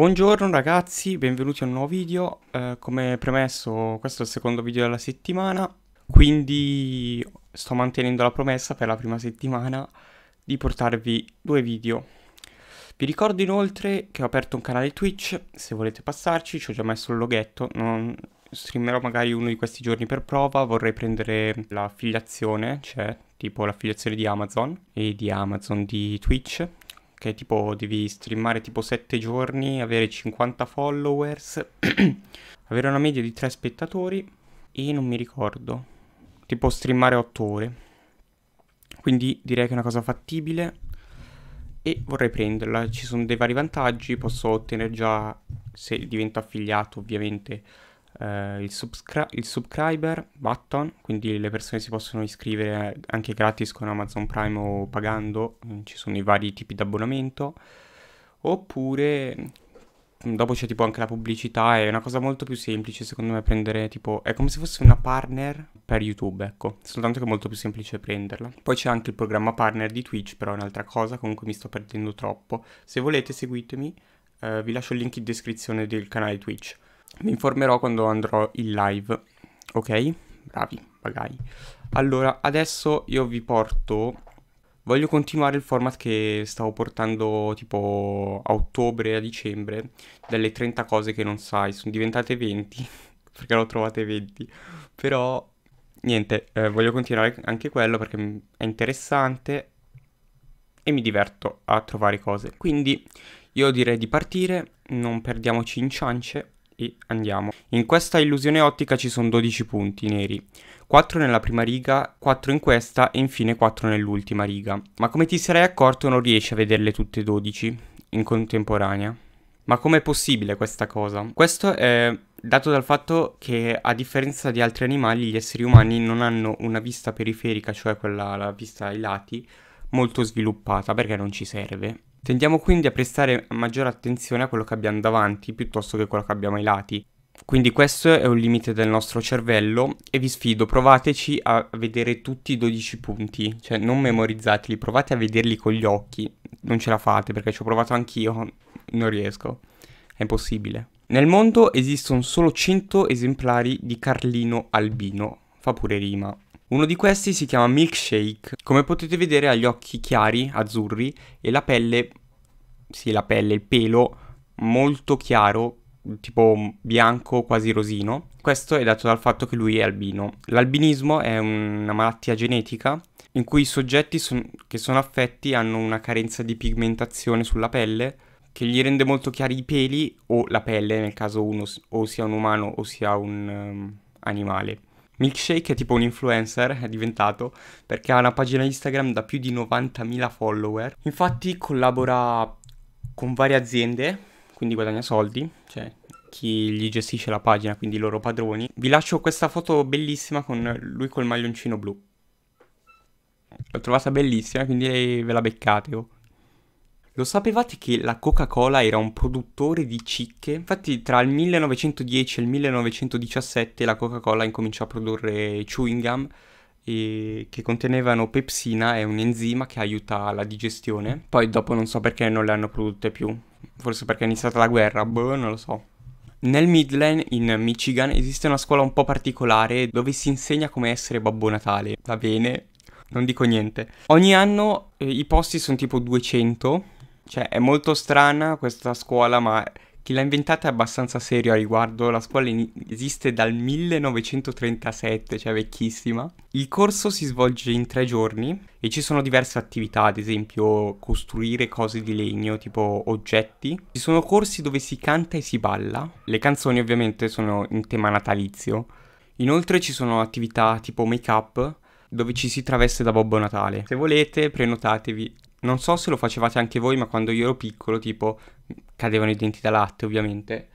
Buongiorno ragazzi, benvenuti a un nuovo video. Eh, come premesso, questo è il secondo video della settimana, quindi sto mantenendo la promessa per la prima settimana di portarvi due video. Vi ricordo inoltre che ho aperto un canale Twitch, se volete passarci, ci ho già messo il loghetto, non streamerò magari uno di questi giorni per prova, vorrei prendere l'affiliazione, cioè tipo l'affiliazione di Amazon e di Amazon di Twitch, che tipo devi streamare tipo 7 giorni, avere 50 followers, avere una media di 3 spettatori e non mi ricordo, tipo streamare 8 ore. Quindi direi che è una cosa fattibile e vorrei prenderla, ci sono dei vari vantaggi, posso ottenere già se divento affiliato ovviamente eh, il, subscri- il, subscriber button, quindi le persone si possono iscrivere anche gratis con Amazon Prime o pagando, mm, ci sono i vari tipi di abbonamento, oppure mm, dopo c'è tipo anche la pubblicità, è una cosa molto più semplice secondo me prendere tipo, è come se fosse una partner per YouTube, ecco, soltanto che è molto più semplice prenderla. Poi c'è anche il programma partner di Twitch, però è un'altra cosa, comunque mi sto perdendo troppo. Se volete seguitemi, eh, vi lascio il link in descrizione del canale Twitch. Vi informerò quando andrò in live. Ok? Bravi, bagai. Allora, adesso io vi porto... Voglio continuare il format che stavo portando tipo a ottobre, a dicembre, delle 30 cose che non sai, sono diventate 20, perché l'ho trovate 20, però niente, eh, voglio continuare anche quello perché è interessante e mi diverto a trovare cose. Quindi io direi di partire, non perdiamoci in ciance e andiamo. In questa illusione ottica ci sono 12 punti neri, 4 nella prima riga, 4 in questa e infine 4 nell'ultima riga. Ma come ti sarei accorto non riesci a vederle tutte 12 in contemporanea. Ma com'è possibile questa cosa? Questo è dato dal fatto che a differenza di altri animali gli esseri umani non hanno una vista periferica, cioè quella la vista ai lati, molto sviluppata perché non ci serve Tendiamo quindi a prestare maggiore attenzione a quello che abbiamo davanti piuttosto che a quello che abbiamo ai lati. Quindi questo è un limite del nostro cervello e vi sfido, provateci a vedere tutti i 12 punti, cioè non memorizzateli, provate a vederli con gli occhi, non ce la fate perché ci ho provato anch'io, non riesco, è impossibile. Nel mondo esistono solo 100 esemplari di Carlino Albino, fa pure rima, uno di questi si chiama Milkshake, come potete vedere ha gli occhi chiari, azzurri, e la pelle, sì la pelle, il pelo molto chiaro, tipo bianco quasi rosino. Questo è dato dal fatto che lui è albino. L'albinismo è una malattia genetica in cui i soggetti son che sono affetti hanno una carenza di pigmentazione sulla pelle che gli rende molto chiari i peli o la pelle nel caso uno o sia un umano o sia un um, animale. Milkshake è tipo un influencer, è diventato, perché ha una pagina Instagram da più di 90.000 follower. Infatti collabora con varie aziende, quindi guadagna soldi, cioè chi gli gestisce la pagina, quindi i loro padroni. Vi lascio questa foto bellissima con lui col maglioncino blu. L'ho trovata bellissima, quindi ve la beccate. Oh. Lo sapevate che la Coca-Cola era un produttore di cicche? Infatti tra il 1910 e il 1917 la Coca-Cola incominciò a produrre chewing gum che contenevano pepsina, è un enzima che aiuta la digestione. Poi dopo non so perché non le hanno prodotte più, forse perché è iniziata la guerra, boh, non lo so. Nel Midland, in Michigan, esiste una scuola un po' particolare dove si insegna come essere Babbo Natale. Va bene, non dico niente. Ogni anno eh, i posti sono tipo 200 cioè, è molto strana questa scuola, ma chi l'ha inventata è abbastanza serio a riguardo. La scuola esiste dal 1937, cioè vecchissima. Il corso si svolge in tre giorni e ci sono diverse attività, ad esempio costruire cose di legno, tipo oggetti. Ci sono corsi dove si canta e si balla. Le canzoni ovviamente sono in tema natalizio. Inoltre ci sono attività tipo make-up dove ci si traveste da Bobbo Natale. Se volete prenotatevi non so se lo facevate anche voi, ma quando io ero piccolo, tipo, cadevano i denti da latte, ovviamente,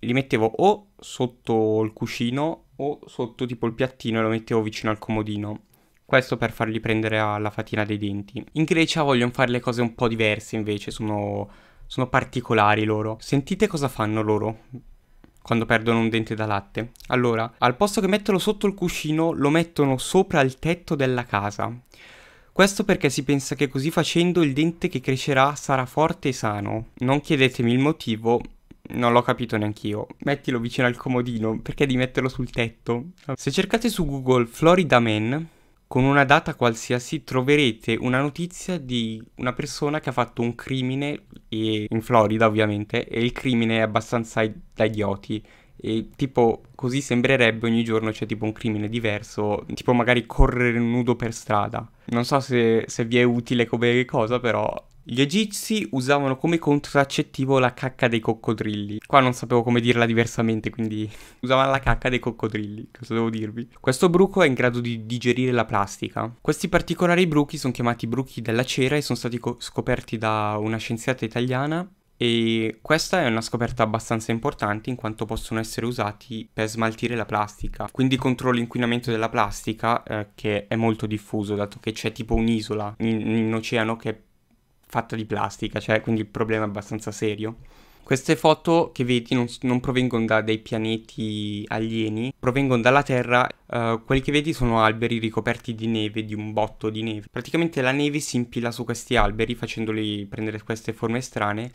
li mettevo o sotto il cuscino o sotto tipo il piattino e lo mettevo vicino al comodino. Questo per fargli prendere alla fatina dei denti. In Grecia vogliono fare le cose un po' diverse invece, sono, sono particolari loro. Sentite cosa fanno loro quando perdono un dente da latte. Allora, al posto che metterlo sotto il cuscino, lo mettono sopra il tetto della casa. Questo perché si pensa che così facendo il dente che crescerà sarà forte e sano. Non chiedetemi il motivo, non l'ho capito neanch'io. Mettilo vicino al comodino, perché di metterlo sul tetto? Se cercate su Google Florida Man, con una data qualsiasi troverete una notizia di una persona che ha fatto un crimine, in Florida ovviamente, e il crimine è abbastanza da idioti e tipo, così sembrerebbe ogni giorno c'è tipo un crimine diverso, tipo magari correre nudo per strada. Non so se, se vi è utile come cosa, però gli egizi usavano come contraccettivo la cacca dei coccodrilli. Qua non sapevo come dirla diversamente, quindi usavano la cacca dei coccodrilli, cosa devo dirvi? Questo bruco è in grado di digerire la plastica. Questi particolari bruchi sono chiamati bruchi della cera e sono stati scoperti da una scienziata italiana e questa è una scoperta abbastanza importante in quanto possono essere usati per smaltire la plastica, quindi contro l'inquinamento della plastica eh, che è molto diffuso dato che c'è tipo un'isola in, in oceano che è fatta di plastica, cioè quindi il problema è abbastanza serio. Queste foto che vedi non, non, provengono da dei pianeti alieni, provengono dalla Terra. Uh, quelli che vedi sono alberi ricoperti di neve, di un botto di neve. Praticamente la neve si impila su questi alberi facendoli prendere queste forme strane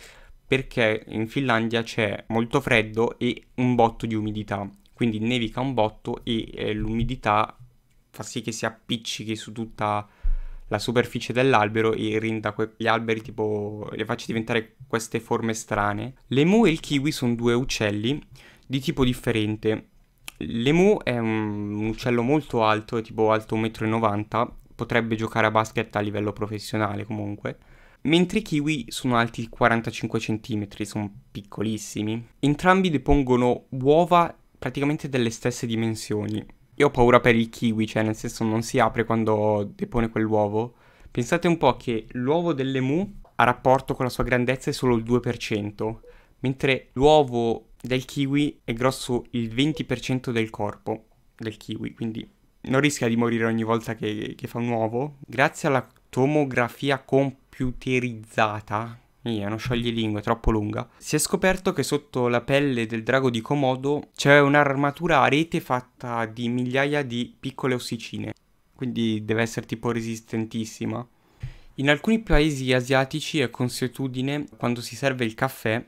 perché in Finlandia c'è molto freddo e un botto di umidità, quindi nevica un botto e eh, l'umidità fa sì che si appiccichi su tutta la superficie dell'albero e rinda que- gli alberi tipo le faccia diventare queste forme strane. L'emu e il kiwi sono due uccelli di tipo differente. L'emu è un, un uccello molto alto, è tipo alto 1,90 m, potrebbe giocare a basket a livello professionale comunque Mentre i kiwi sono alti 45 cm, sono piccolissimi, entrambi depongono uova praticamente delle stesse dimensioni. Io ho paura per il kiwi, cioè nel senso non si apre quando depone quell'uovo. Pensate un po' che l'uovo dell'emu ha rapporto con la sua grandezza è solo il 2%, mentre l'uovo del kiwi è grosso il 20% del corpo del kiwi, quindi non rischia di morire ogni volta che, che fa un uovo. Grazie alla tomografia comp computerizzata, Ia, non sciogli lingue, è troppo lunga. Si è scoperto che sotto la pelle del drago di Komodo c'è un'armatura a rete fatta di migliaia di piccole ossicine, quindi deve essere tipo resistentissima. In alcuni paesi asiatici è consuetudine, quando si serve il caffè,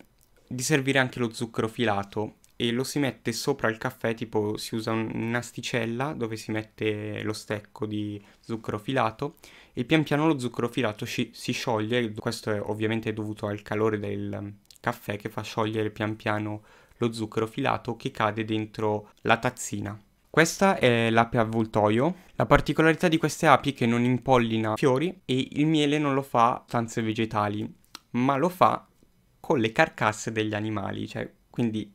di servire anche lo zucchero filato, e lo si mette sopra il caffè, tipo si usa un'asticella dove si mette lo stecco di zucchero filato e pian piano lo zucchero filato sci- si scioglie, questo è ovviamente dovuto al calore del mm, caffè che fa sciogliere pian piano lo zucchero filato che cade dentro la tazzina. Questa è l'ape avvoltoio. La particolarità di queste api è che non impollina fiori e il miele non lo fa stanze vegetali, ma lo fa con le carcasse degli animali, cioè quindi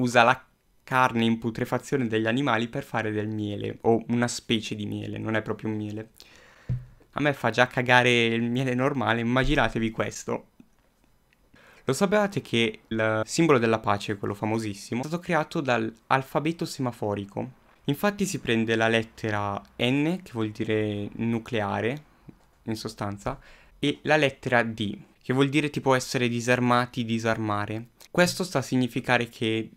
usa la carne in putrefazione degli animali per fare del miele, o una specie di miele, non è proprio un miele. A me fa già cagare il miele normale, immaginatevi questo. Lo sapevate che il simbolo della pace, quello famosissimo, è stato creato dall'alfabeto semaforico. Infatti si prende la lettera N, che vuol dire nucleare, in sostanza, e la lettera D, che vuol dire tipo essere disarmati, disarmare. Questo sta a significare che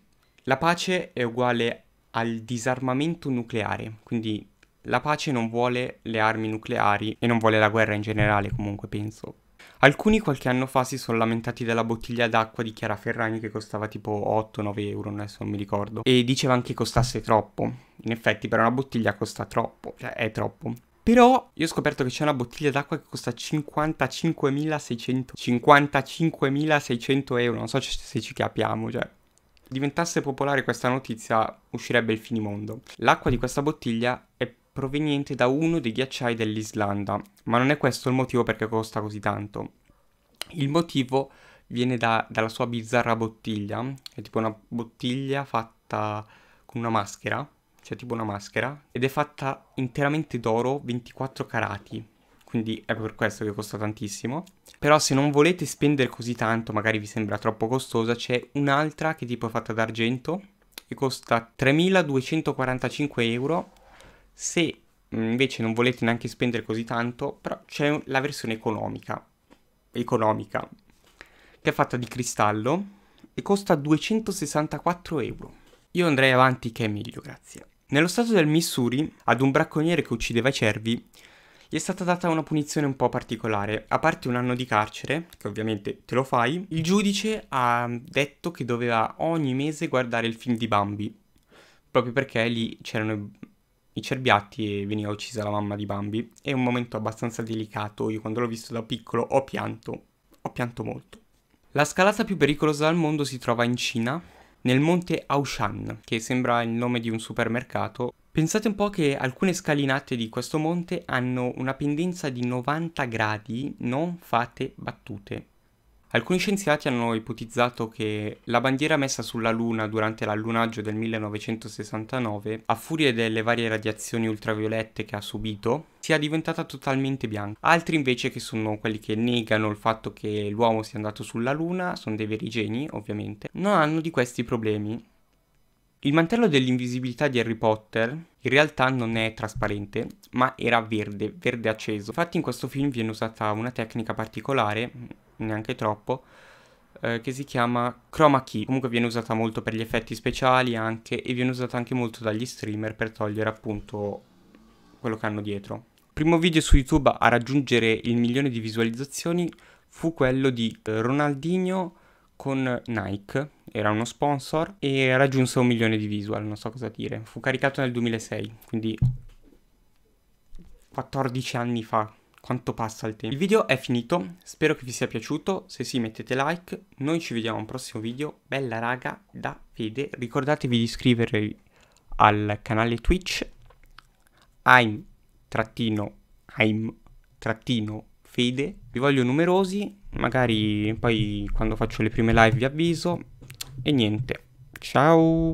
la pace è uguale al disarmamento nucleare, quindi la pace non vuole le armi nucleari e non vuole la guerra in generale comunque penso. Alcuni qualche anno fa si sono lamentati della bottiglia d'acqua di Chiara Ferragni che costava tipo 8-9 euro, adesso non mi ricordo, e dicevano che costasse troppo. In effetti per una bottiglia costa troppo, cioè è troppo. Però io ho scoperto che c'è una bottiglia d'acqua che costa 55.600 55.600 euro, non so se ci capiamo, cioè diventasse popolare questa notizia uscirebbe il finimondo. L'acqua di questa bottiglia è proveniente da uno dei ghiacciai dell'Islanda, ma non è questo il motivo perché costa così tanto. Il motivo viene da, dalla sua bizzarra bottiglia, è tipo una bottiglia fatta con una maschera, cioè tipo una maschera, ed è fatta interamente d'oro 24 carati, quindi è per questo che costa tantissimo. Però se non volete spendere così tanto, magari vi sembra troppo costosa, c'è un'altra che tipo è fatta d'argento e costa 3245 euro. Se mm, invece non volete neanche spendere così tanto, però c'è la versione economica, economica, che è fatta di cristallo e costa 264 euro. Io andrei avanti che è meglio, grazie. Nello stato del Missouri, ad un bracconiere che uccideva i cervi, gli è stata data una punizione un po' particolare. A parte un anno di carcere, che ovviamente te lo fai, il giudice ha detto che doveva ogni mese guardare il film di Bambi, proprio perché lì c'erano i cerbiatti e veniva uccisa la mamma di Bambi. È un momento abbastanza delicato, io quando l'ho visto da piccolo ho pianto, ho pianto molto. La scalata più pericolosa al mondo si trova in Cina, nel monte Aushan, che sembra il nome di un supermercato, Pensate un po' che alcune scalinate di questo monte hanno una pendenza di 90 gradi, non fate battute. Alcuni scienziati hanno ipotizzato che la bandiera messa sulla Luna durante l'allunaggio del 1969, a furia delle varie radiazioni ultraviolette che ha subito, sia diventata totalmente bianca. Altri invece che sono quelli che negano il fatto che l'uomo sia andato sulla Luna, sono dei veri geni ovviamente, non hanno di questi problemi. Il mantello dell'invisibilità di Harry Potter in realtà non è trasparente, ma era verde, verde acceso. Infatti in questo film viene usata una tecnica particolare, neanche troppo, eh, che si chiama chroma key. Comunque viene usata molto per gli effetti speciali anche e viene usata anche molto dagli streamer per togliere appunto quello che hanno dietro. Il primo video su YouTube a raggiungere il milione di visualizzazioni fu quello di eh, Ronaldinho con Nike, era uno sponsor e raggiunse un milione di visual, non so cosa dire. Fu caricato nel 2006, quindi 14 anni fa. Quanto passa il tempo. Il video è finito, spero che vi sia piaciuto, se sì mettete like, noi ci vediamo al prossimo video, bella raga da Fede, ricordatevi di iscrivervi al canale Twitch, I'm trattino, I'm trattino fede. Vi voglio numerosi, magari poi quando faccio le prime live vi avviso. E niente, ciao!